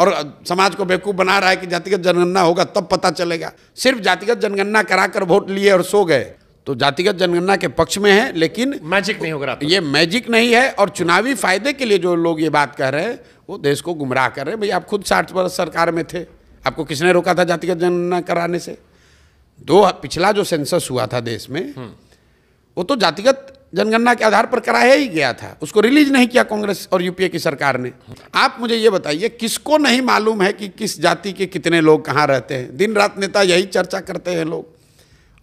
और समाज को बेवकूफ़ बना रहा है कि जातिगत जनगणना होगा तब पता चलेगा सिर्फ जातिगत जनगणना कराकर वोट लिए और सो गए तो जातिगत जनगणना के पक्ष में है लेकिन मैजिक नहीं होगा ये मैजिक नहीं है और चुनावी फायदे के लिए जो लोग ये बात कह रहे हैं वो देश को गुमराह कर रहे हैं भाई आप खुद साठ वर्ष सरकार में थे आपको किसने रोका था जातिगत जनगणना कराने से दो पिछला जो सेंसस हुआ था देश में वो तो जातिगत जनगणना के आधार पर कराया ही गया था उसको रिलीज नहीं किया कांग्रेस और यूपीए की सरकार ने आप मुझे ये बताइए किसको नहीं मालूम है कि किस जाति के कितने लोग कहाँ रहते हैं दिन रात नेता यही चर्चा करते हैं लोग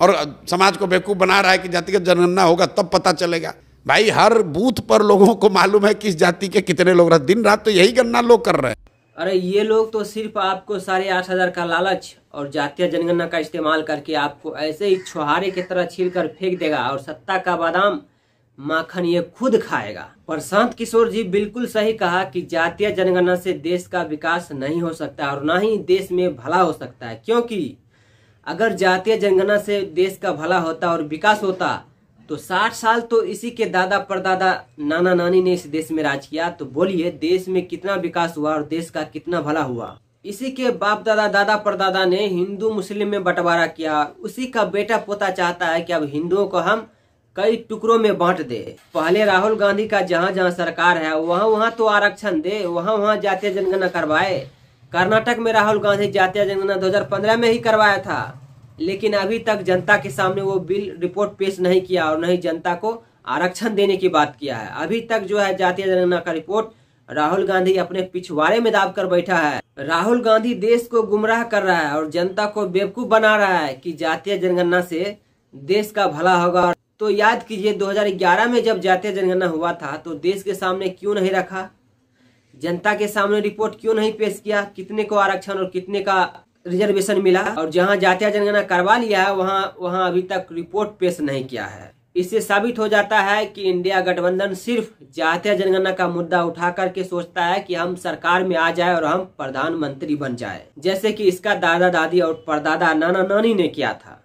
और समाज को बेवकूफ़ बना रहा है कि जातिगत जनगणना होगा तब पता चलेगा भाई हर बूथ पर लोगों को मालूम है किस जाति के कितने लोग रहते दिन रात तो यही गणना लोग कर रहे हैं अरे ये लोग तो सिर्फ आपको साढ़े आठ हजार का लालच और जातीय जनगणना का इस्तेमाल करके आपको ऐसे ही छुहारे की तरह छील कर फेंक देगा और सत्ता का बादाम माखन ये खुद खाएगा प्रशांत किशोर जी बिल्कुल सही कहा कि जातीय जनगणना से देश का विकास नहीं हो सकता और ना ही देश में भला हो सकता है क्योंकि अगर जातीय जनगणना से देश का भला होता और विकास होता तो 60 साल तो इसी के दादा परदादा नाना नानी ने इस देश में राज किया तो बोलिए देश में कितना विकास हुआ और देश का कितना भला हुआ इसी के बाप दादा दादा परदादा ने हिंदू मुस्लिम में बंटवारा किया उसी का बेटा पोता चाहता है कि अब हिंदुओं को हम कई टुकड़ों में बांट दे पहले राहुल गांधी का जहां जहां सरकार है वहां वहां तो आरक्षण दे वहां वहां जातीय जनगणना करवाए कर्नाटक में राहुल गांधी जातीय जनगणना 2015 में ही करवाया था लेकिन अभी तक जनता के सामने वो बिल रिपोर्ट पेश नहीं किया और न ही जनता को आरक्षण देने की बात किया है अभी तक जो है जातीय जनगणना का रिपोर्ट राहुल गांधी अपने पिछवाड़े में दाब कर बैठा है राहुल गांधी देश को गुमराह कर रहा है और जनता को बेवकूफ बना रहा है कि जातीय जनगणना से देश का भला होगा तो याद कीजिए 2011 में जब जातीय जनगणना हुआ था तो देश के सामने क्यों नहीं रखा जनता के सामने रिपोर्ट क्यों नहीं पेश किया कितने को आरक्षण और कितने का रिजर्वेशन मिला और जहां जातीय जनगणना करवा लिया है वहां वहां अभी तक रिपोर्ट पेश नहीं किया है इससे साबित हो जाता है कि इंडिया गठबंधन सिर्फ जातीय जनगणना का मुद्दा उठा करके सोचता है कि हम सरकार में आ जाए और हम प्रधानमंत्री बन जाए जैसे कि इसका दादा दादी और परदादा नाना नानी ने किया था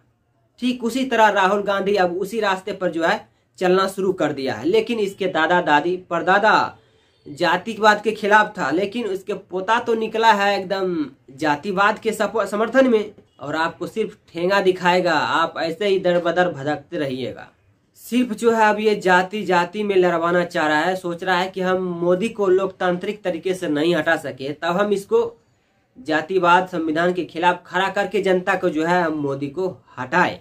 ठीक उसी तरह राहुल गांधी अब उसी रास्ते पर जो है चलना शुरू कर दिया है लेकिन इसके दादा दादी परदादा जातिवाद के खिलाफ था लेकिन उसके पोता तो निकला है एकदम जातिवाद के समर्थन में और आपको सिर्फ ठेंगा दिखाएगा आप ऐसे ही दर बदर भदकते रहिएगा सिर्फ जो है अब ये जाति जाति में लड़वाना चाह रहा है सोच रहा है कि हम मोदी को लोकतांत्रिक तरीके से नहीं हटा सके तब हम इसको जातिवाद संविधान के खिलाफ खड़ा करके जनता को जो है हम मोदी को हटाए